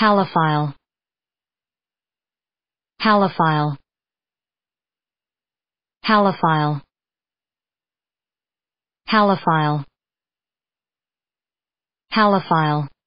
Halophile. Halophile. Halophile. Halophile. Halophile.